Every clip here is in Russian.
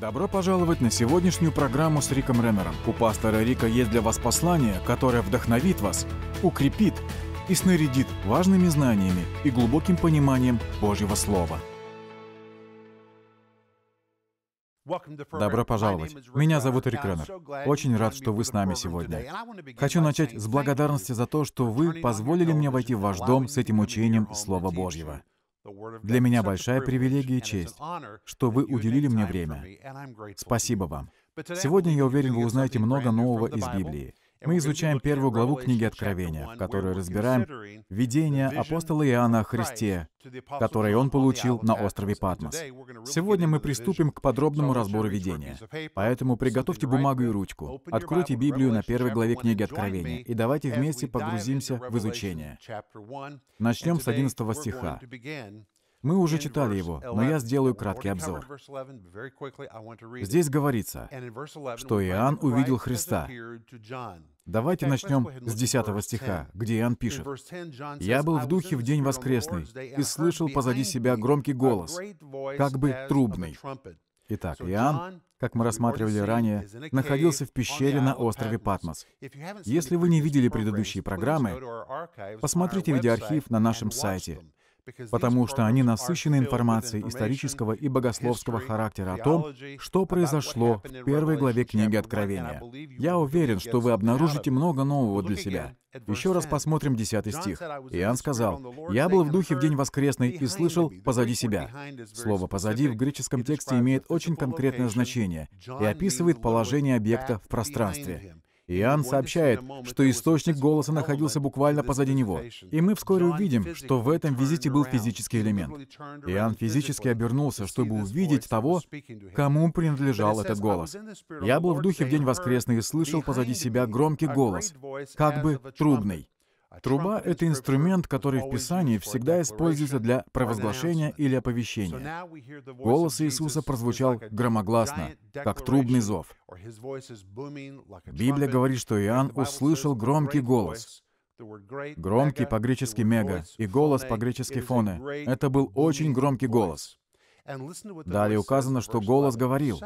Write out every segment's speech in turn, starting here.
Добро пожаловать на сегодняшнюю программу с Риком Реннером. У пастора Рика есть для вас послание, которое вдохновит вас, укрепит и снарядит важными знаниями и глубоким пониманием Божьего Слова. Добро пожаловать. Меня зовут Рик Реннер. Очень рад, что вы с нами сегодня. Хочу начать с благодарности за то, что вы позволили мне войти в ваш дом с этим учением Слова Божьего. Для меня большая привилегия и честь, что вы уделили мне время. Спасибо вам. Сегодня, я уверен, вы узнаете много нового из Библии. Мы изучаем первую главу книги Откровения, в которой разбираем видение апостола Иоанна о Христе, которое он получил на острове Патмос. Сегодня мы приступим к подробному разбору видения. Поэтому приготовьте бумагу и ручку, откройте Библию на первой главе книги Откровения и давайте вместе погрузимся в изучение. Начнем с 11 стиха. Мы уже читали его, но я сделаю краткий обзор. Здесь говорится, что Иоанн увидел Христа. Давайте начнем с 10 стиха, где Иоанн пишет. «Я был в духе в день воскресный и слышал позади себя громкий голос, как бы трубный». Итак, Иоанн, как мы рассматривали ранее, находился в пещере на острове Патмос. Если вы не видели предыдущие программы, посмотрите видеоархив на нашем сайте потому что они насыщены информацией исторического и богословского характера о том, что произошло в первой главе книги Откровения. Я уверен, что вы обнаружите много нового для себя. Еще раз посмотрим 10 стих. Иоанн сказал, «Я был в духе в день воскресный и слышал «позади себя». Слово «позади» в греческом тексте имеет очень конкретное значение и описывает положение объекта в пространстве. Иоанн сообщает, что источник голоса находился буквально позади него. И мы вскоре увидим, что в этом визите был физический элемент. Иоанн физически обернулся, чтобы увидеть того, кому принадлежал этот голос. «Я был в духе в день воскресный и слышал позади себя громкий голос, как бы трубный». Труба — это инструмент, который в Писании всегда используется для провозглашения или оповещения. Голос Иисуса прозвучал громогласно, как трубный зов. Библия говорит, что Иоанн услышал громкий голос. Громкий по-гречески «мега» и голос по-гречески «фоне». Это был очень громкий голос. Далее указано, что голос говорил.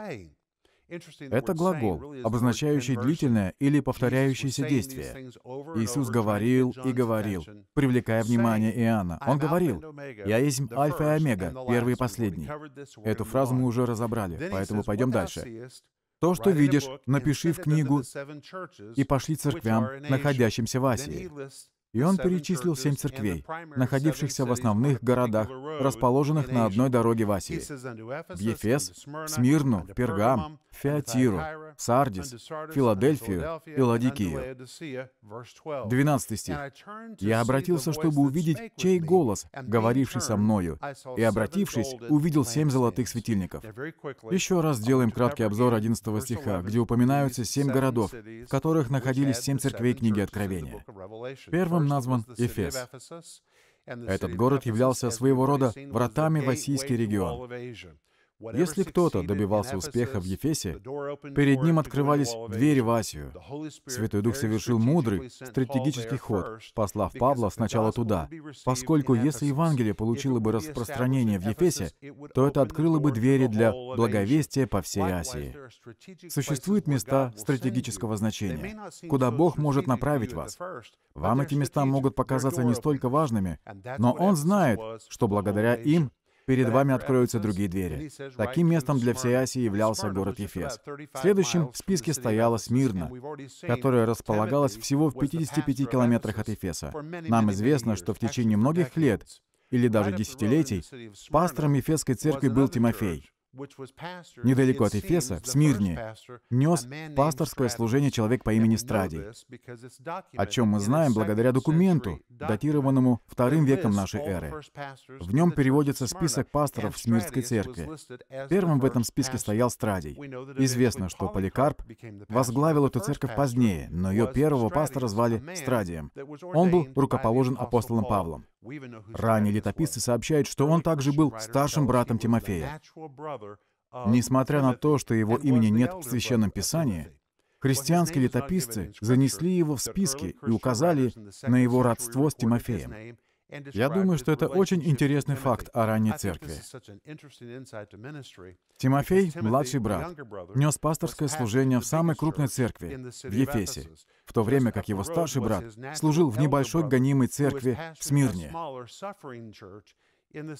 Это глагол, обозначающий длительное или повторяющееся действие. Иисус говорил и говорил, привлекая внимание Иоанна. Он говорил, «Я есть Альфа и Омега, первый и последний». Эту фразу мы уже разобрали, поэтому пойдем дальше. То, что видишь, напиши в книгу и пошли церквям, находящимся в Асии. И он перечислил семь церквей, находившихся в основных городах, расположенных на одной дороге в Асии. В Ефес, в Смирну, в Пергам, в Феатиру, в Сардис, в Филадельфию и Ладикию. 12 стих. «Я обратился, чтобы увидеть, чей голос, говоривший со мною, и, обратившись, увидел семь золотых светильников». Еще раз сделаем краткий обзор 11 стиха, где упоминаются семь городов, в которых находились семь церквей книги Откровения. Первым первым назван Эфес. Этот город являлся своего рода вратами в Российский регион. Если кто-то добивался успеха в Ефесе, перед ним открывались двери в Асию. Святой Дух совершил мудрый, стратегический ход, послав Павла сначала туда, поскольку если Евангелие получило бы распространение в Ефесе, то это открыло бы двери для благовестия по всей Асии. Существуют места стратегического значения, куда Бог может направить вас. Вам эти места могут показаться не столько важными, но Он знает, что благодаря им перед вами откроются другие двери. Таким местом для всей Асии являлся город Ефес. Следующим в списке стояла Смирна, которая располагалась всего в 55 километрах от Ефеса. Нам известно, что в течение многих лет или даже десятилетий пастором Ефесской церкви был Тимофей недалеко от Эфеса, в Смирне, нес пасторское служение человек по имени Страдий, о чем мы знаем благодаря документу, датированному вторым веком нашей эры. В нем переводится список пасторов Смирской церкви. Первым в этом списке стоял Страдий. Известно, что Поликарп возглавил эту церковь позднее, но ее первого пастора звали Страдием. Он был рукоположен апостолом Павлом. Ранее летописцы сообщают, что он также был старшим братом Тимофея. Несмотря на то, что его имени нет в Священном Писании, христианские летописцы занесли его в списки и указали на его родство с Тимофеем. Я думаю, что это очень интересный факт о ранней церкви. Тимофей, младший брат, нес пасторское служение в самой крупной церкви, в Ефесе, в то время как его старший брат служил в небольшой гонимой церкви в Смирне.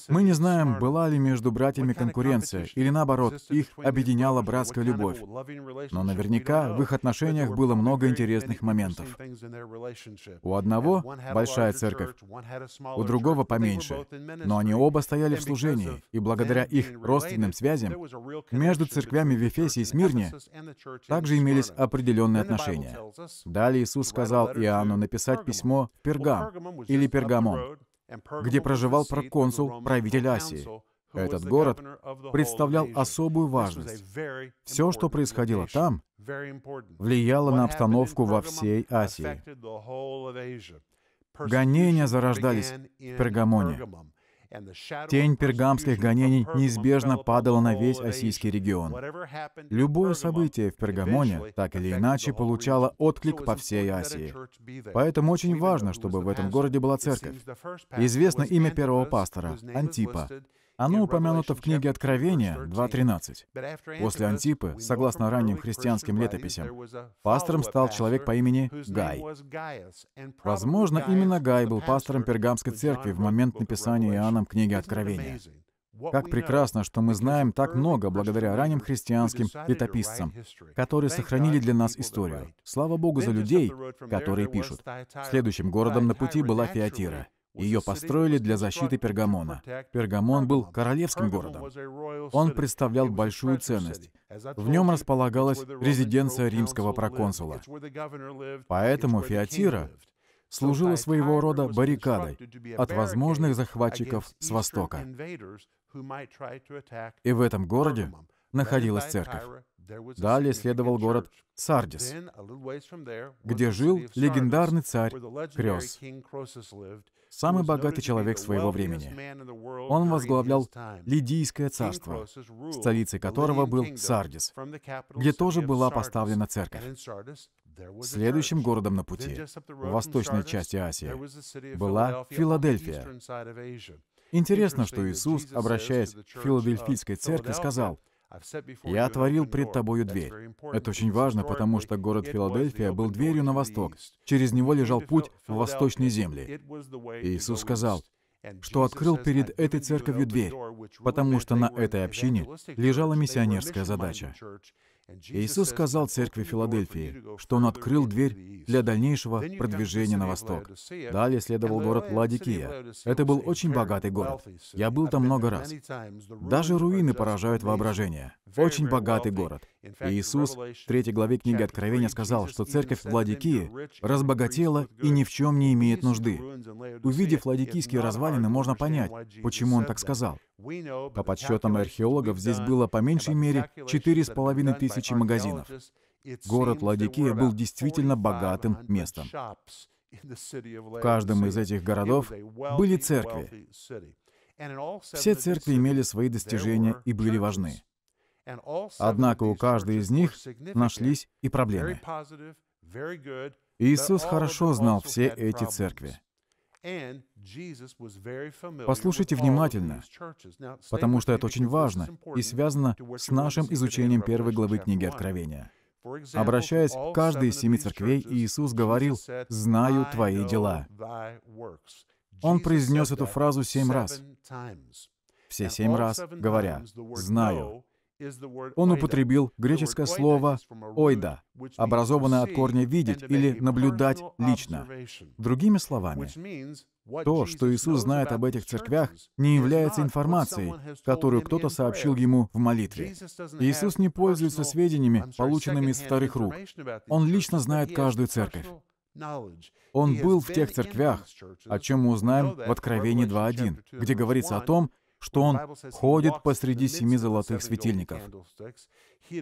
Мы не знаем, была ли между братьями конкуренция, или наоборот, их объединяла братская любовь. Но наверняка в их отношениях было много интересных моментов. У одного — большая церковь, у другого — поменьше. Но они оба стояли в служении, и благодаря их родственным связям между церквями в Ефесе и Смирне также имелись определенные отношения. Далее Иисус сказал Иоанну написать письмо в Пергам или Пергамон, где проживал проконсул, правитель Асии. Этот город представлял особую важность. Все, что происходило там, влияло на обстановку во всей Асии. Гонения зарождались в Пергамоне. Тень пергамских гонений неизбежно падала на весь Осийский регион. Любое событие в Пергамоне, так или иначе, получало отклик по всей Асии. Поэтому очень важно, чтобы в этом городе была церковь. Известно имя первого пастора — Антипа. Оно упомянуто в книге Откровения 2.13. После Антипы, согласно ранним христианским летописям, пастором стал человек по имени Гай. Возможно, именно Гай был пастором Пергамской церкви в момент написания Иоанном книги Откровения. Как прекрасно, что мы знаем так много благодаря ранним христианским летописцам, которые сохранили для нас историю. Слава Богу за людей, которые пишут. Следующим городом на пути была Фиатира — ее построили для защиты Пергамона. Пергамон был королевским городом. Он представлял большую ценность. В нем располагалась резиденция римского проконсула. Поэтому Фиатира служила своего рода баррикадой от возможных захватчиков с Востока. И в этом городе находилась церковь. Далее следовал город Сардис, где жил легендарный царь Крёс, самый богатый человек своего времени. Он возглавлял Лидийское царство, столицей которого был Сардис, где тоже была поставлена церковь. Следующим городом на пути, в восточной части Асии, была Филадельфия. Интересно, что Иисус, обращаясь к филадельфийской церкви, сказал — «Я отворил пред тобою дверь». Это очень важно, потому что город Филадельфия был дверью на восток. Через него лежал путь в восточные земли. Иисус сказал, что открыл перед этой церковью дверь, потому что на этой общине лежала миссионерская задача. Иисус сказал церкви Филадельфии, что Он открыл дверь для дальнейшего продвижения на восток. Далее следовал город Ладикия. Это был очень богатый город. Я был там много раз. Даже руины поражают воображение. Очень богатый город. Иисус в третьей главе книги Откровения сказал, что церковь Ладикии разбогатела и ни в чем не имеет нужды. Увидев ладикийские развалины, можно понять, почему он так сказал. По подсчетам археологов, здесь было по меньшей мере 4,5 тысячи магазинов. Город Ладикия был действительно богатым местом. В каждом из этих городов были церкви. Все церкви имели свои достижения и были важны. Однако у каждой из них нашлись и проблемы. Иисус хорошо знал все эти церкви. Послушайте внимательно, потому что это очень важно и связано с нашим изучением первой главы книги Откровения. Обращаясь к каждой из семи церквей, Иисус говорил «Знаю твои дела». Он произнес эту фразу семь раз. Все семь раз, говоря «Знаю». Он употребил греческое слово «ойда», образованное от корня «видеть» или «наблюдать лично». Другими словами, то, что Иисус знает об этих церквях, не является информацией, которую кто-то сообщил ему в молитве. Иисус не пользуется сведениями, полученными из вторых рук. Он лично знает каждую церковь. Он был в тех церквях, о чем мы узнаем в Откровении 2.1, где говорится о том, что он ходит посреди семи золотых светильников.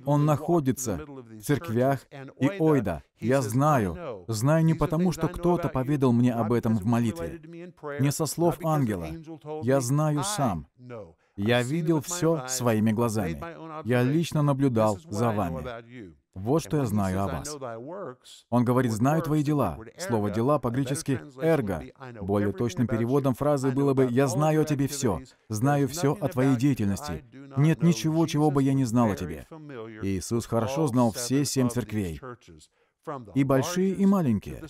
Он находится в церквях и ойда. Я знаю. Знаю не потому, что кто-то поведал мне об этом в молитве. Не со слов ангела. Я знаю сам. Я видел все своими глазами. Я лично наблюдал за вами. Вот что я знаю о вас. Он говорит, знаю твои дела. Слово «дела» по-гречески «эрго». Более точным переводом фразы было бы «я знаю о тебе все, знаю все о твоей деятельности. Нет ничего, чего бы я не знал о тебе». Иисус хорошо знал все семь церквей. И большие, и маленькие.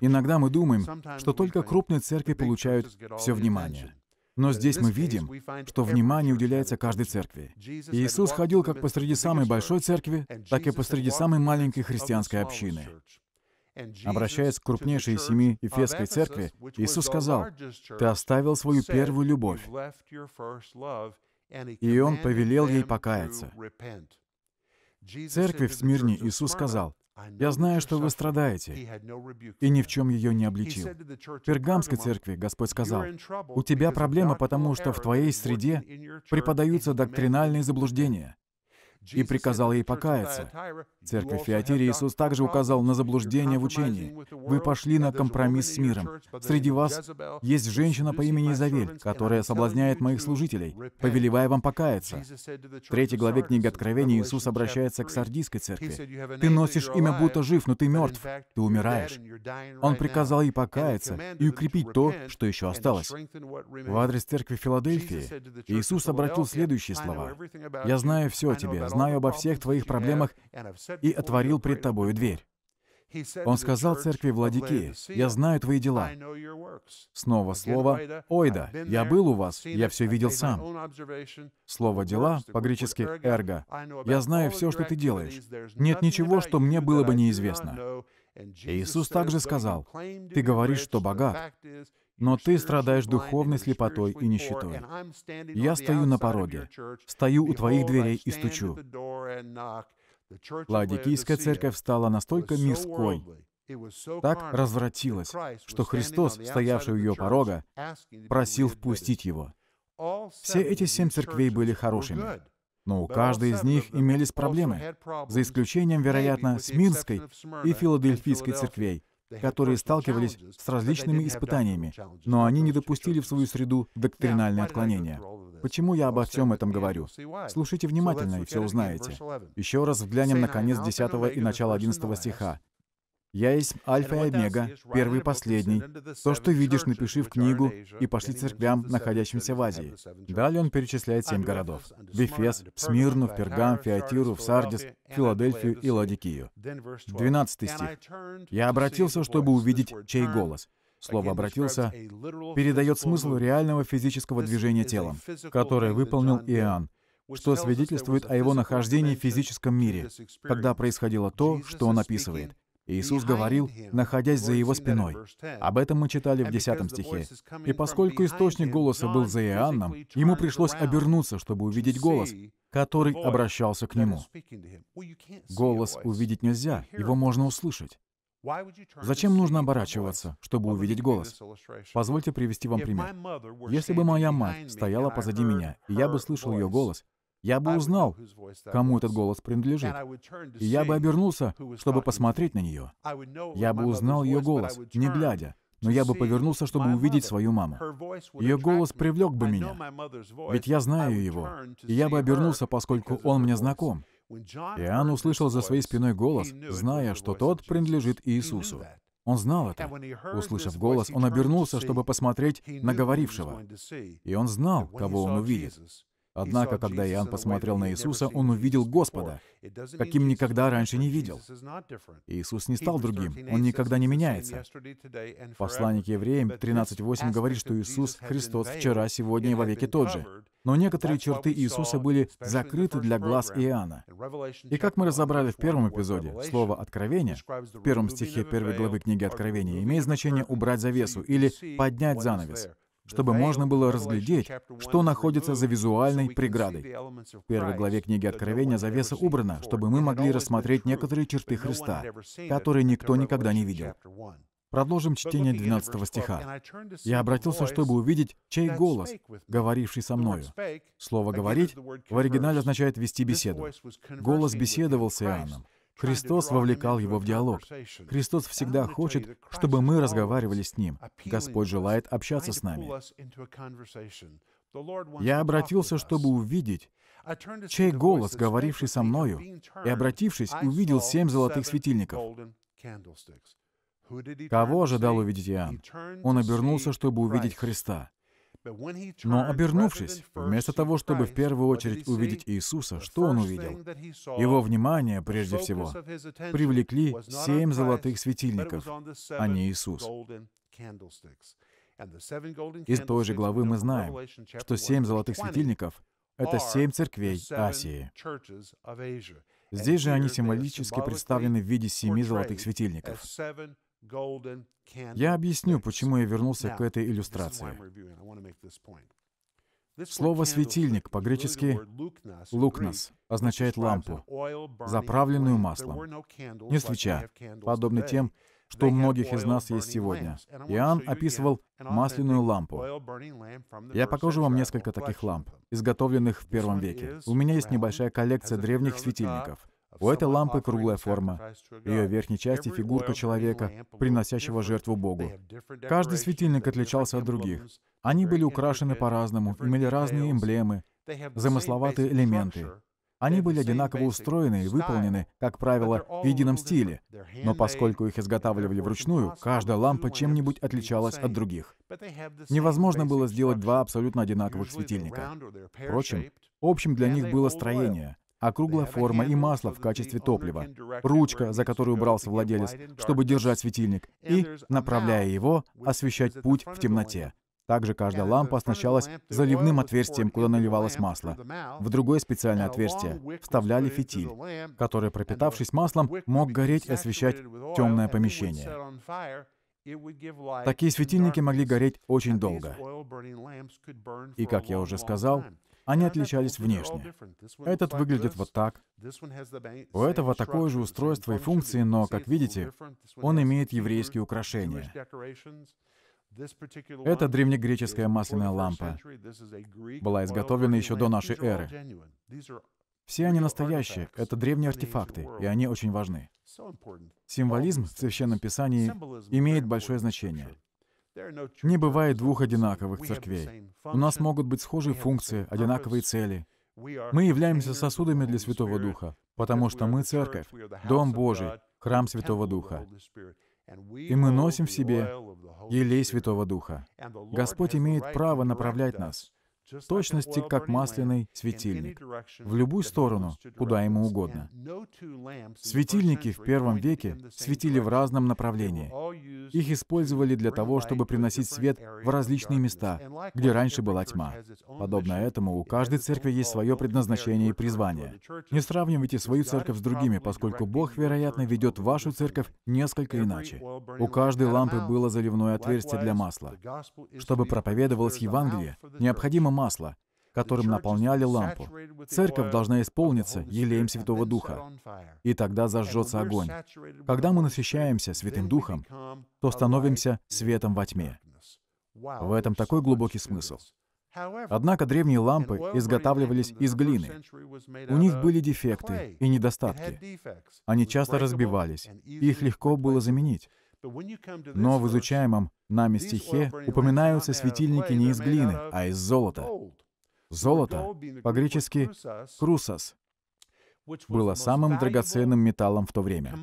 Иногда мы думаем, что только крупные церкви получают все внимание. Но здесь мы видим, что внимание уделяется каждой церкви. Иисус ходил как посреди самой большой церкви, так и посреди самой маленькой христианской общины. Обращаясь к крупнейшей семи Ефесской церкви, Иисус сказал, «Ты оставил свою первую любовь». И Он повелел ей покаяться. Церкви в Смирне Иисус сказал, я знаю, что вы страдаете, и ни в чем ее не обличил. В Пергамской церкви Господь сказал, «У тебя проблема, потому что в твоей среде преподаются доктринальные заблуждения, и приказал ей покаяться. Церковь Фиатире Иисус также указал на заблуждение в учении. Вы пошли на компромисс с миром. Среди вас есть женщина по имени Изавель, которая соблазняет моих служителей, повелевая вам покаяться. В третьей главе книги Откровения Иисус обращается к Сардийской церкви. «Ты носишь имя, будто жив, но ты мертв. Ты умираешь». Он приказал ей покаяться и укрепить то, что еще осталось. В адрес церкви Филадельфии Иисус обратил следующие слова. «Я знаю все о тебе, знаю обо всех твоих проблемах и отворил пред тобою дверь». Он сказал церкви Владики, «Я знаю твои дела». Снова слово «ойда». «Я был у вас, я все видел сам». Слово «дела» по-гречески «эрго». «Я знаю все, что ты делаешь. Нет ничего, что мне было бы неизвестно». Иисус также сказал, «Ты говоришь, что богат но ты страдаешь духовной слепотой и нищетой. Я стою на пороге, стою у твоих дверей и стучу. Ладикийская церковь стала настолько мирской, так развратилась, что Христос, стоявший у ее порога, просил впустить его. Все эти семь церквей были хорошими, но у каждой из них имелись проблемы, за исключением, вероятно, Смирнской и Филадельфийской церквей, которые сталкивались с различными испытаниями, но они не допустили в свою среду доктринальные отклонения. Почему я обо всем этом говорю? Слушайте внимательно, и все узнаете. Еще раз взглянем на конец 10 и начало 11 стиха. Я есть Альфа и Омега, первый и последний. То, что видишь, напиши в книгу и пошли церквям, находящимся в Азии. Далее он перечисляет семь городов. В Смирну, в Пергам, Феатиру, в Сардис, Филадельфию и Ладикию. 12 стих. «Я обратился, чтобы увидеть, чей голос». Слово «обратился» передает смысл реального физического движения телом, которое выполнил Иоанн, что свидетельствует о его нахождении в физическом мире, когда происходило то, что он описывает. Иисус говорил, находясь за его спиной. Об этом мы читали в 10 стихе. «И поскольку источник голоса был за Иоанном, ему пришлось обернуться, чтобы увидеть голос, который обращался к нему». Голос увидеть нельзя, его можно услышать. Зачем нужно оборачиваться, чтобы увидеть голос? Позвольте привести вам пример. Если бы моя мать стояла позади меня, и я бы слышал ее голос, я бы узнал, кому этот голос принадлежит. И я бы обернулся, чтобы посмотреть на нее. Я бы узнал ее голос, не глядя, но я бы повернулся, чтобы увидеть свою маму. Ее голос привлек бы меня, ведь я знаю его, и я бы обернулся, поскольку он мне знаком. Иоанн услышал за своей спиной голос, зная, что тот принадлежит Иисусу. Он знал это. Услышав голос, он обернулся, чтобы посмотреть на говорившего. И он знал, кого он увидит. Однако, когда Иоанн посмотрел на Иисуса, он увидел Господа, каким никогда раньше не видел. Иисус не стал другим, он никогда не меняется. Посланник евреям 13.8 говорит, что Иисус Христос вчера, сегодня и вовеки тот же. Но некоторые черты Иисуса были закрыты для глаз Иоанна. И как мы разобрали в первом эпизоде, слово «откровение» в первом стихе первой главы книги Откровения имеет значение «убрать завесу» или «поднять занавес» чтобы можно было разглядеть, что находится за визуальной преградой. В первой главе книги Откровения завеса убрана, чтобы мы могли рассмотреть некоторые черты Христа, которые никто никогда не видел. Продолжим чтение 12 стиха. «Я обратился, чтобы увидеть, чей голос, говоривший со мною». Слово «говорить» в оригинале означает «вести беседу». Голос беседовал с Иоанном. Христос вовлекал его в диалог. Христос всегда хочет, чтобы мы разговаривали с Ним. Господь желает общаться с нами. Я обратился, чтобы увидеть, чей голос, говоривший со мною, и, обратившись, увидел семь золотых светильников. Кого ожидал увидеть Иоанн? Он обернулся, чтобы увидеть Христа. Но обернувшись, вместо того, чтобы в первую очередь увидеть Иисуса, что он увидел? Его внимание, прежде всего, привлекли семь золотых светильников, а не Иисус. Из той же главы мы знаем, что семь золотых светильников — это семь церквей Асии. Здесь же они символически представлены в виде семи золотых светильников. Я объясню, почему я вернулся к этой иллюстрации. Слово «светильник» по-гречески «лукнос» означает лампу, заправленную маслом, не свеча, подобно тем, что у многих из нас есть сегодня. Иоанн описывал масляную лампу. Я покажу вам несколько таких ламп, изготовленных в первом веке. У меня есть небольшая коллекция древних светильников. У этой лампы круглая форма. ее верхней части фигурка человека, приносящего жертву Богу. Каждый светильник отличался от других. Они были украшены по-разному, имели разные эмблемы, замысловатые элементы. Они были одинаково устроены и выполнены, как правило, в едином стиле. Но поскольку их изготавливали вручную, каждая лампа чем-нибудь отличалась от других. Невозможно было сделать два абсолютно одинаковых светильника. Впрочем, общим для них было строение округлая а форма и масло в качестве топлива, ручка, за которую брался владелец, чтобы держать светильник, и, направляя его, освещать путь в темноте. Также каждая лампа оснащалась заливным отверстием, куда наливалось масло. В другое специальное отверстие вставляли фитиль, который, пропитавшись маслом, мог гореть и освещать темное помещение. Такие светильники могли гореть очень долго. И, как я уже сказал, они отличались внешне. Этот выглядит вот так. У этого такое же устройство и функции, но, как видите, он имеет еврейские украшения. Эта древнегреческая масляная лампа была изготовлена еще до нашей эры. Все они настоящие, это древние артефакты, и они очень важны. Символизм в Священном Писании имеет большое значение. Не бывает двух одинаковых церквей. У нас могут быть схожие функции, одинаковые цели. Мы являемся сосудами для Святого Духа, потому что мы церковь, дом Божий, храм Святого Духа. И мы носим в себе елей Святого Духа. Господь имеет право направлять нас точности как масляный светильник, в любую сторону, куда ему угодно. Светильники в первом веке светили в разном направлении. Их использовали для того, чтобы приносить свет в различные места, где раньше была тьма. Подобно этому, у каждой церкви есть свое предназначение и призвание. Не сравнивайте свою церковь с другими, поскольку Бог, вероятно, ведет вашу церковь несколько иначе. У каждой лампы было заливное отверстие для масла. Чтобы проповедовалось Евангелие, необходимо масла, которым наполняли лампу. Церковь должна исполниться елеем Святого Духа, и тогда зажжется огонь. Когда мы насыщаемся Святым Духом, то становимся светом во тьме. В этом такой глубокий смысл. Однако древние лампы изготавливались из глины. У них были дефекты и недостатки. Они часто разбивались, и их легко было заменить. Но в изучаемом нами стихе упоминаются светильники не из глины, а из золота. Золото, по-гречески «крусас», было самым драгоценным металлом в то время.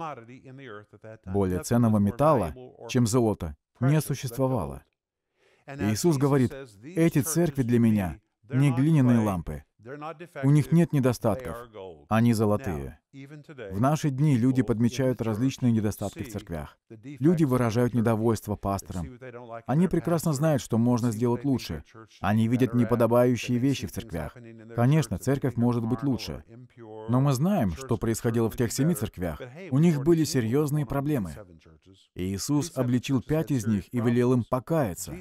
Более ценного металла, чем золото, не существовало. И Иисус говорит, «Эти церкви для меня не глиняные лампы, у них нет недостатков, они золотые. В наши дни люди подмечают различные недостатки в церквях. Люди выражают недовольство пасторам. Они прекрасно знают, что можно сделать лучше. Они видят неподобающие вещи в церквях. Конечно, церковь может быть лучше. Но мы знаем, что происходило в тех семи церквях. У них были серьезные проблемы. И Иисус обличил пять из них и велел им покаяться.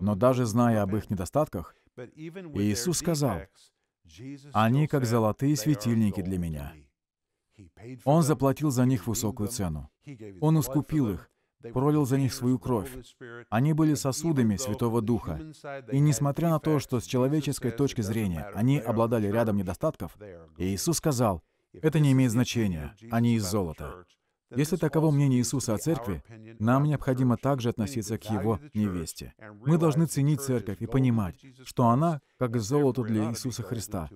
Но даже зная об их недостатках, Иисус сказал, «Они как золотые светильники для меня». Он заплатил за них высокую цену. Он искупил их, пролил за них свою кровь. Они были сосудами Святого Духа. И несмотря на то, что с человеческой точки зрения они обладали рядом недостатков, Иисус сказал, «Это не имеет значения, они из золота». Если таково мнение Иисуса о церкви, нам необходимо также относиться к Его невесте. Мы должны ценить церковь и понимать, что она как золото для Иисуса Христа,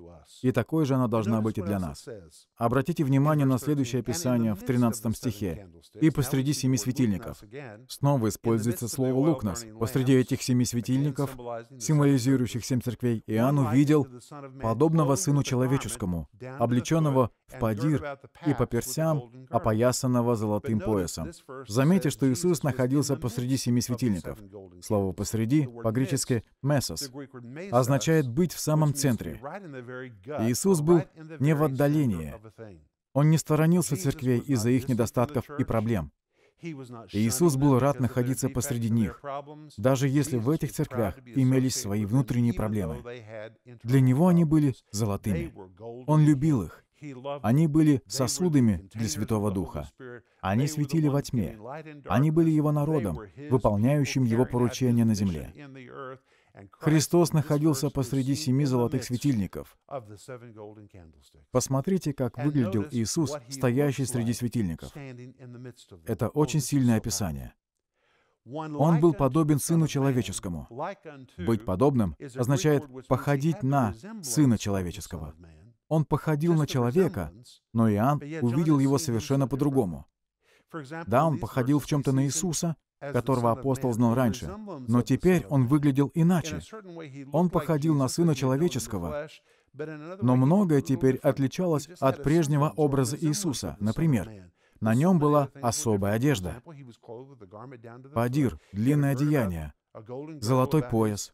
и такой же она должна быть и для нас. Обратите внимание на следующее описание в 13 стихе. «И посреди семи светильников». Снова используется слово «лукнос». Посреди этих семи светильников, символизирующих семь церквей, Иоанн увидел подобного Сыну Человеческому, облеченного в падир и по персям, опоясанного созданного золотым поясом. Заметьте, что Иисус находился посреди семи светильников. Слово «посреди» по-гречески «месос» означает «быть в самом центре». Иисус был не в отдалении. Он не сторонился церквей из-за их недостатков и проблем. Иисус был рад находиться посреди них, даже если в этих церквях имелись свои внутренние проблемы. Для Него они были золотыми. Он любил их, они были сосудами для Святого Духа. Они светили во тьме. Они были Его народом, выполняющим Его поручения на земле. Христос находился посреди семи золотых светильников. Посмотрите, как выглядел Иисус, стоящий среди светильников. Это очень сильное описание. Он был подобен Сыну Человеческому. Быть подобным означает походить на Сына Человеческого. Он походил на человека, но Иоанн увидел его совершенно по-другому. Да, он походил в чем-то на Иисуса, которого апостол знал раньше, но теперь он выглядел иначе. Он походил на Сына Человеческого, но многое теперь отличалось от прежнего образа Иисуса. Например, на нем была особая одежда. Падир, длинное одеяние, золотой пояс,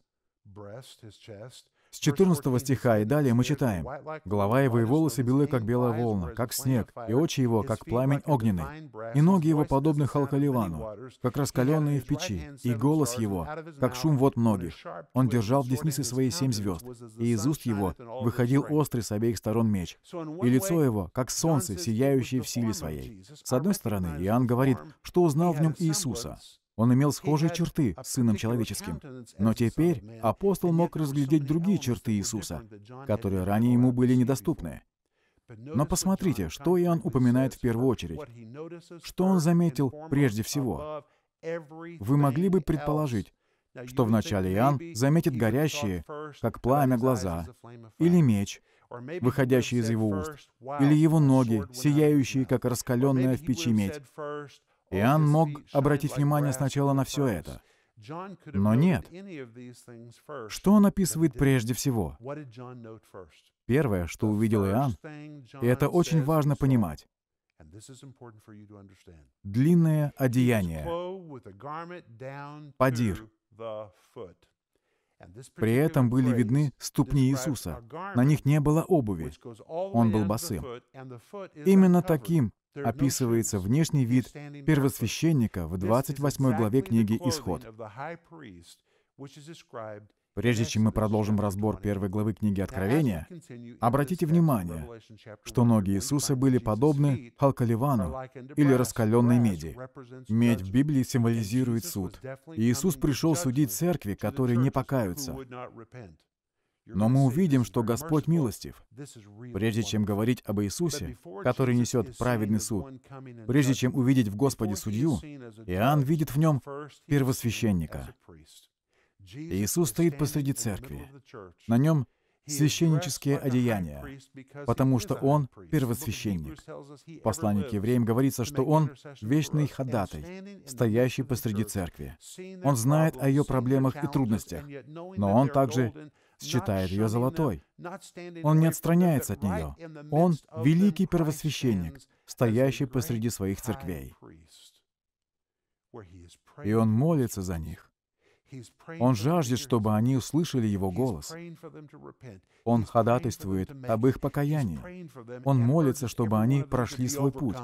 с 14 стиха и далее мы читаем. «Голова его и волосы белы, как белая волна, как снег, и очи его, как пламень огненный, и ноги его подобны халкаливану, как раскаленные в печи, и голос его, как шум вод многих. Он держал в деснице свои семь звезд, и из уст его выходил острый с обеих сторон меч, и лицо его, как солнце, сияющее в силе своей». С одной стороны, Иоанн говорит, что узнал в нем Иисуса, он имел схожие черты с Сыном Человеческим. Но теперь апостол мог разглядеть другие черты Иисуса, которые ранее ему были недоступны. Но посмотрите, что Иоанн упоминает в первую очередь. Что он заметил прежде всего? Вы могли бы предположить, что вначале Иоанн заметит горящие, как пламя, глаза, или меч, выходящий из его уст, или его ноги, сияющие, как раскаленная в печи медь. Иоанн мог обратить внимание сначала на все это. Но нет. Что он описывает прежде всего? Первое, что увидел Иоанн, и это очень важно понимать, длинное одеяние, падир. При этом были видны ступни Иисуса. На них не было обуви. Он был босым. Именно таким описывается внешний вид первосвященника в 28 главе книги «Исход». Прежде чем мы продолжим разбор первой главы книги Откровения, обратите внимание, что ноги Иисуса были подобны халкаливану или раскаленной меди. Медь в Библии символизирует суд. Иисус пришел судить церкви, которые не покаются. Но мы увидим, что Господь милостив. Прежде чем говорить об Иисусе, который несет праведный суд, прежде чем увидеть в Господе судью, Иоанн видит в нем первосвященника. Иисус стоит посреди церкви. На нем священнические одеяния, потому что он первосвященник. В послании к евреям говорится, что он вечный ходатай, стоящий посреди церкви. Он знает о ее проблемах и трудностях, но он также считает ее золотой. Он не отстраняется от нее. Он — великий первосвященник, стоящий посреди своих церквей. И он молится за них. Он жаждет, чтобы они услышали его голос. Он ходатайствует об их покаянии. Он молится, чтобы они прошли свой путь.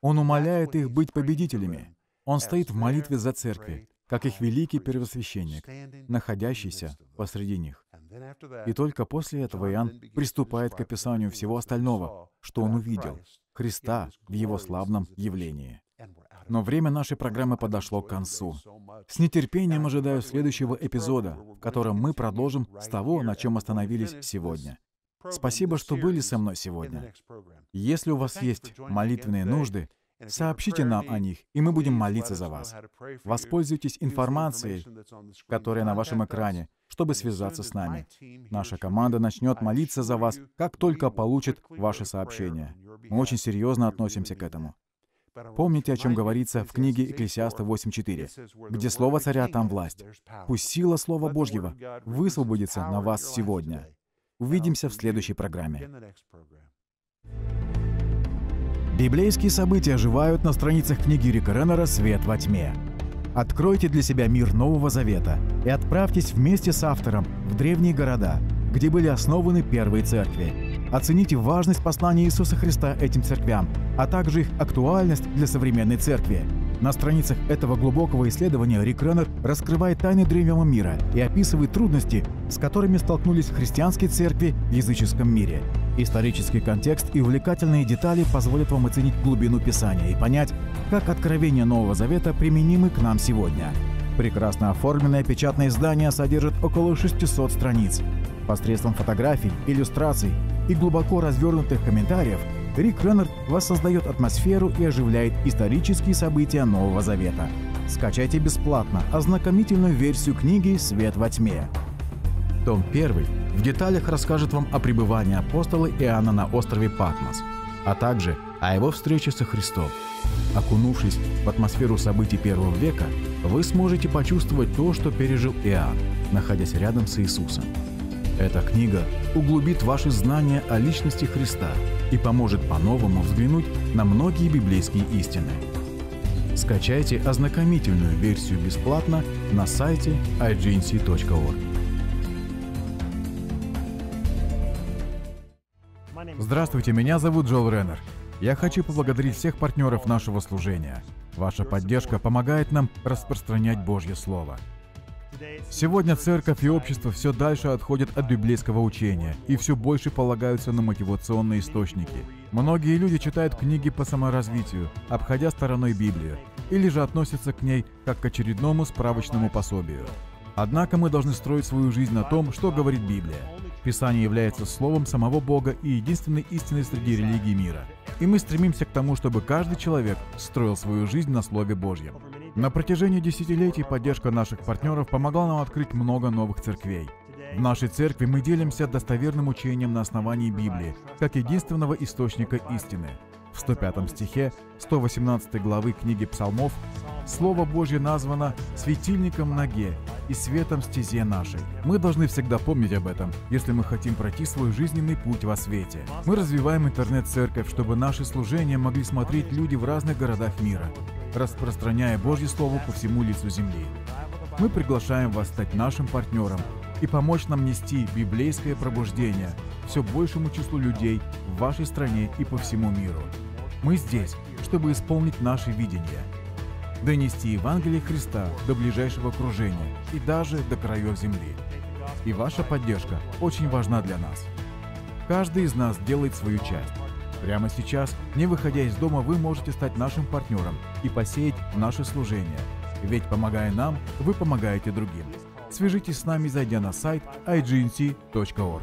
Он умоляет их быть победителями. Он стоит в молитве за церкви, как их великий первосвященник, находящийся посреди них. И только после этого Иоанн приступает к описанию всего остального, что он увидел, Христа в его славном явлении. Но время нашей программы подошло к концу. С нетерпением ожидаю следующего эпизода, в котором мы продолжим с того, на чем остановились сегодня. Спасибо, что были со мной сегодня. Если у вас есть молитвенные нужды, Сообщите нам о них, и мы будем молиться за вас. Воспользуйтесь информацией, которая на вашем экране, чтобы связаться с нами. Наша команда начнет молиться за вас, как только получит ваше сообщение. Мы очень серьезно относимся к этому. Помните, о чем говорится в книге Экклесиаста 8.4, где слово царя, там власть. Пусть сила Слова Божьего высвободится на вас сегодня. Увидимся в следующей программе. Библейские события оживают на страницах книги Рика Реннера «Свет во тьме». Откройте для себя мир Нового Завета и отправьтесь вместе с автором в древние города, где были основаны первые церкви. Оцените важность послания Иисуса Христа этим церквям, а также их актуальность для современной церкви. На страницах этого глубокого исследования Рик Реннер раскрывает тайны древнего мира и описывает трудности, с которыми столкнулись христианские церкви в языческом мире. Исторический контекст и увлекательные детали позволят вам оценить глубину Писания и понять, как откровения Нового Завета применимы к нам сегодня. Прекрасно оформленное печатное издание содержит около 600 страниц. Посредством фотографий, иллюстраций и глубоко развернутых комментариев Рик Реннард воссоздает атмосферу и оживляет исторические события Нового Завета. Скачайте бесплатно ознакомительную версию книги «Свет во тьме». Том 1 в деталях расскажет вам о пребывании апостола Иоанна на острове Патмос, а также о его встрече со Христом. Окунувшись в атмосферу событий первого века, вы сможете почувствовать то, что пережил Иоанн, находясь рядом с Иисусом. Эта книга углубит ваши знания о личности Христа и поможет по-новому взглянуть на многие библейские истины. Скачайте ознакомительную версию бесплатно на сайте agency.org. Здравствуйте, меня зовут Джол Реннер. Я хочу поблагодарить всех партнеров нашего служения. Ваша поддержка помогает нам распространять Божье Слово. Сегодня церковь и общество все дальше отходят от библейского учения и все больше полагаются на мотивационные источники. Многие люди читают книги по саморазвитию, обходя стороной Библию, или же относятся к ней как к очередному справочному пособию. Однако мы должны строить свою жизнь на том, что говорит Библия. Писание является словом самого Бога и единственной истиной среди религий мира. И мы стремимся к тому, чтобы каждый человек строил свою жизнь на Слове Божьем. На протяжении десятилетий поддержка наших партнеров помогла нам открыть много новых церквей. В нашей церкви мы делимся достоверным учением на основании Библии, как единственного источника истины – в 105 стихе 118 главы книги Псалмов Слово Божье названо «светильником ноге и светом стезе нашей». Мы должны всегда помнить об этом, если мы хотим пройти свой жизненный путь во свете. Мы развиваем интернет-церковь, чтобы наши служения могли смотреть люди в разных городах мира, распространяя Божье Слово по всему лицу земли. Мы приглашаем вас стать нашим партнером и помочь нам нести библейское пробуждение все большему числу людей в вашей стране и по всему миру. Мы здесь, чтобы исполнить наше видение, донести Евангелие Христа до ближайшего окружения и даже до краев земли. И ваша поддержка очень важна для нас. Каждый из нас делает свою часть. Прямо сейчас, не выходя из дома, вы можете стать нашим партнером и посеять наше служение. Ведь помогая нам, вы помогаете другим. Свяжитесь с нами, зайдя на сайт ignc.org.